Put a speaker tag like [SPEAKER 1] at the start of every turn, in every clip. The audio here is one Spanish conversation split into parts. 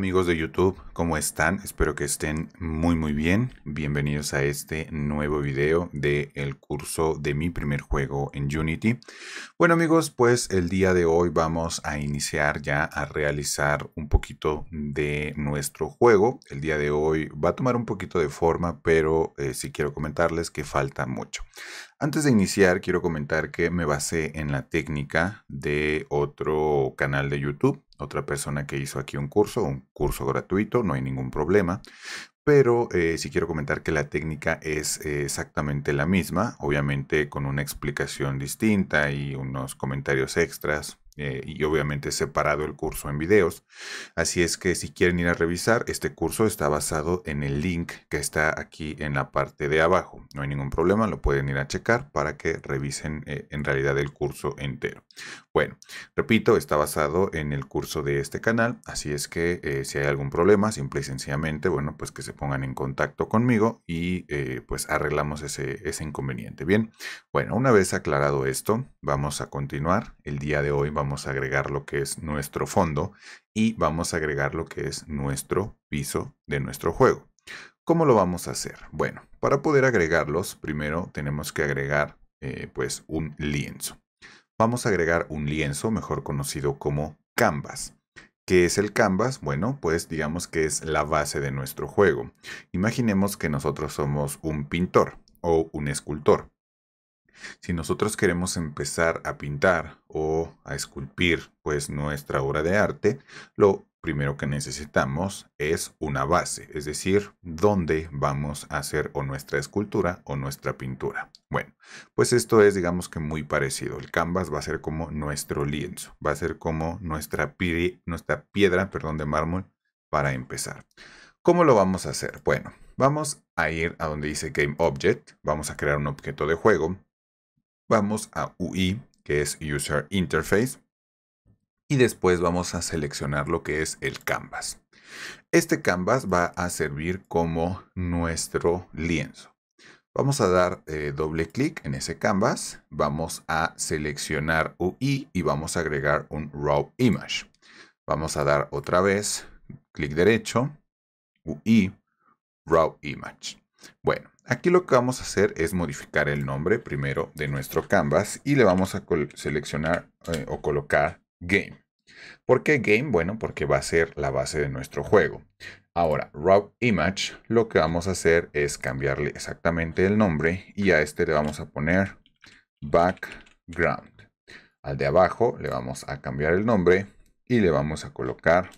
[SPEAKER 1] amigos de YouTube? ¿Cómo están? Espero que estén muy muy bien. Bienvenidos a este nuevo video del el curso de mi primer juego en Unity. Bueno amigos, pues el día de hoy vamos a iniciar ya a realizar un poquito de nuestro juego. El día de hoy va a tomar un poquito de forma, pero eh, sí quiero comentarles que falta mucho. Antes de iniciar, quiero comentar que me basé en la técnica de otro canal de YouTube otra persona que hizo aquí un curso, un curso gratuito, no hay ningún problema pero eh, sí quiero comentar que la técnica es eh, exactamente la misma, obviamente con una explicación distinta y unos comentarios extras eh, y obviamente separado el curso en videos. Así es que si quieren ir a revisar, este curso está basado en el link que está aquí en la parte de abajo. No hay ningún problema, lo pueden ir a checar para que revisen eh, en realidad el curso entero. Bueno, repito, está basado en el curso de este canal, así es que si hay algún problema, simple y sencillamente, bueno, pues que se pongan en contacto conmigo y eh, pues arreglamos ese, inconveniente. Bien, bueno, una vez aclarado esto, vamos a continuar. El día de hoy vamos a agregar lo que es nuestro fondo y vamos a agregar lo que es nuestro piso de nuestro juego. ¿Cómo lo vamos a hacer? Bueno, para poder agregarlos, primero tenemos que agregar eh, pues un lienzo. Vamos a agregar un lienzo, mejor conocido como canvas. ¿Qué es el canvas? Bueno, pues digamos que es la base de nuestro juego. Imaginemos que nosotros somos un pintor o un escultor. Si nosotros queremos empezar a pintar o a esculpir pues nuestra obra de arte, lo primero que necesitamos es una base, es decir, dónde vamos a hacer o nuestra escultura o nuestra pintura. Bueno, pues esto es digamos que muy parecido. El canvas va a ser como nuestro lienzo, va a ser como nuestra, nuestra piedra perdón, de mármol para empezar. ¿Cómo lo vamos a hacer? Bueno, vamos a ir a donde dice Game Object, vamos a crear un objeto de juego, vamos a UI, que es User Interface, y después vamos a seleccionar lo que es el canvas. Este canvas va a servir como nuestro lienzo. Vamos a dar eh, doble clic en ese canvas, vamos a seleccionar UI y vamos a agregar un raw image. Vamos a dar otra vez clic derecho, UI, raw image. Bueno, Aquí lo que vamos a hacer es modificar el nombre primero de nuestro canvas y le vamos a seleccionar eh, o colocar game. ¿Por qué game? Bueno, porque va a ser la base de nuestro juego. Ahora, raw image, lo que vamos a hacer es cambiarle exactamente el nombre y a este le vamos a poner background. Al de abajo le vamos a cambiar el nombre y le vamos a colocar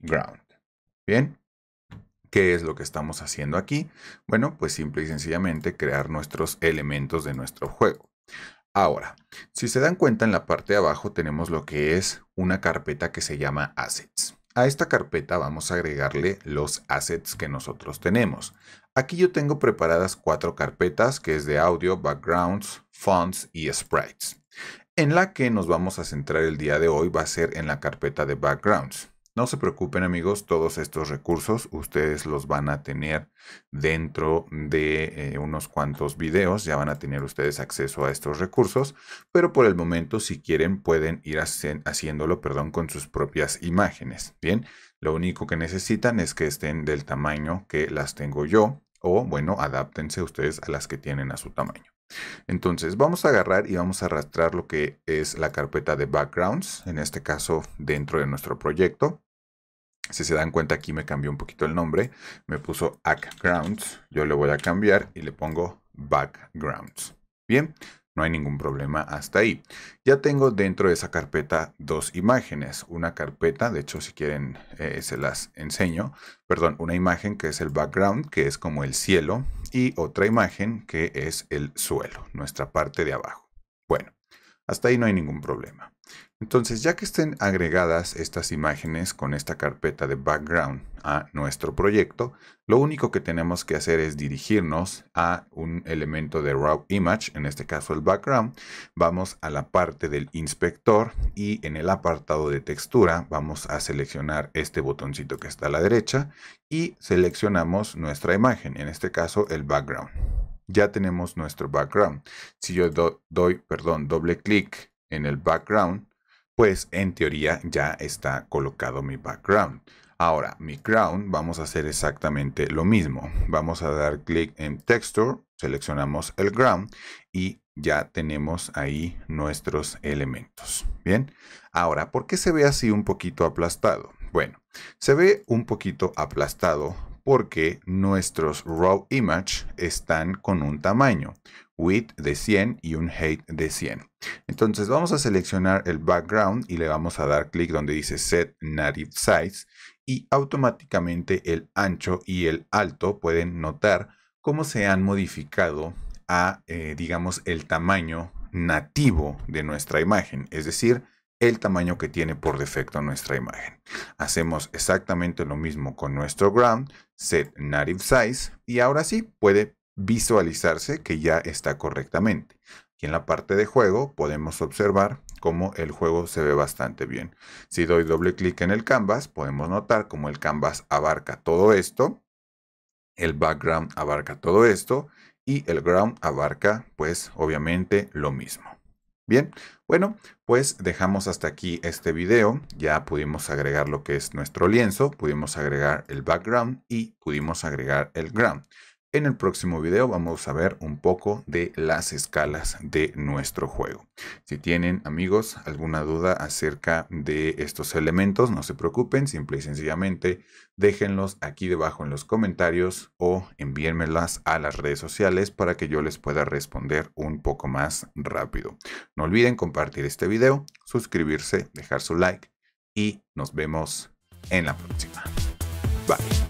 [SPEAKER 1] ground. Bien, ¿Qué es lo que estamos haciendo aquí? Bueno, pues simple y sencillamente crear nuestros elementos de nuestro juego. Ahora, si se dan cuenta en la parte de abajo tenemos lo que es una carpeta que se llama assets. A esta carpeta vamos a agregarle los assets que nosotros tenemos. Aquí yo tengo preparadas cuatro carpetas que es de audio, backgrounds, fonts y sprites. En la que nos vamos a centrar el día de hoy va a ser en la carpeta de backgrounds. No se preocupen amigos, todos estos recursos ustedes los van a tener dentro de eh, unos cuantos videos, ya van a tener ustedes acceso a estos recursos, pero por el momento si quieren pueden ir haciéndolo perdón, con sus propias imágenes. Bien, lo único que necesitan es que estén del tamaño que las tengo yo o bueno, adáptense ustedes a las que tienen a su tamaño. Entonces vamos a agarrar y vamos a arrastrar lo que es la carpeta de backgrounds, en este caso dentro de nuestro proyecto. Si se dan cuenta aquí me cambió un poquito el nombre, me puso Backgrounds, yo le voy a cambiar y le pongo Backgrounds. Bien, no hay ningún problema hasta ahí. Ya tengo dentro de esa carpeta dos imágenes. Una carpeta, de hecho si quieren eh, se las enseño, perdón, una imagen que es el background, que es como el cielo, y otra imagen que es el suelo, nuestra parte de abajo. Bueno, hasta ahí no hay ningún problema. Entonces, ya que estén agregadas estas imágenes con esta carpeta de background a nuestro proyecto, lo único que tenemos que hacer es dirigirnos a un elemento de raw image, en este caso el background. Vamos a la parte del inspector y en el apartado de textura vamos a seleccionar este botoncito que está a la derecha y seleccionamos nuestra imagen, en este caso el background. Ya tenemos nuestro background. Si yo doy, perdón, doble clic en el background, pues en teoría ya está colocado mi background. Ahora, mi ground vamos a hacer exactamente lo mismo. Vamos a dar clic en Texture, seleccionamos el ground y ya tenemos ahí nuestros elementos. Bien, ahora, ¿por qué se ve así un poquito aplastado? Bueno, se ve un poquito aplastado porque nuestros raw image están con un tamaño width de 100 y un height de 100. Entonces vamos a seleccionar el background y le vamos a dar clic donde dice set native size y automáticamente el ancho y el alto pueden notar cómo se han modificado a eh, digamos el tamaño nativo de nuestra imagen, es decir, el tamaño que tiene por defecto nuestra imagen. Hacemos exactamente lo mismo con nuestro ground, set native size y ahora sí puede visualizarse que ya está correctamente. Aquí en la parte de juego podemos observar cómo el juego se ve bastante bien. Si doy doble clic en el canvas podemos notar cómo el canvas abarca todo esto, el background abarca todo esto y el ground abarca pues obviamente lo mismo. Bien, bueno, pues dejamos hasta aquí este video. Ya pudimos agregar lo que es nuestro lienzo, pudimos agregar el background y pudimos agregar el ground. En el próximo video vamos a ver un poco de las escalas de nuestro juego. Si tienen amigos alguna duda acerca de estos elementos, no se preocupen, simple y sencillamente déjenlos aquí debajo en los comentarios o envíenmelas a las redes sociales para que yo les pueda responder un poco más rápido. No olviden compartir este video, suscribirse, dejar su like y nos vemos en la próxima. Bye.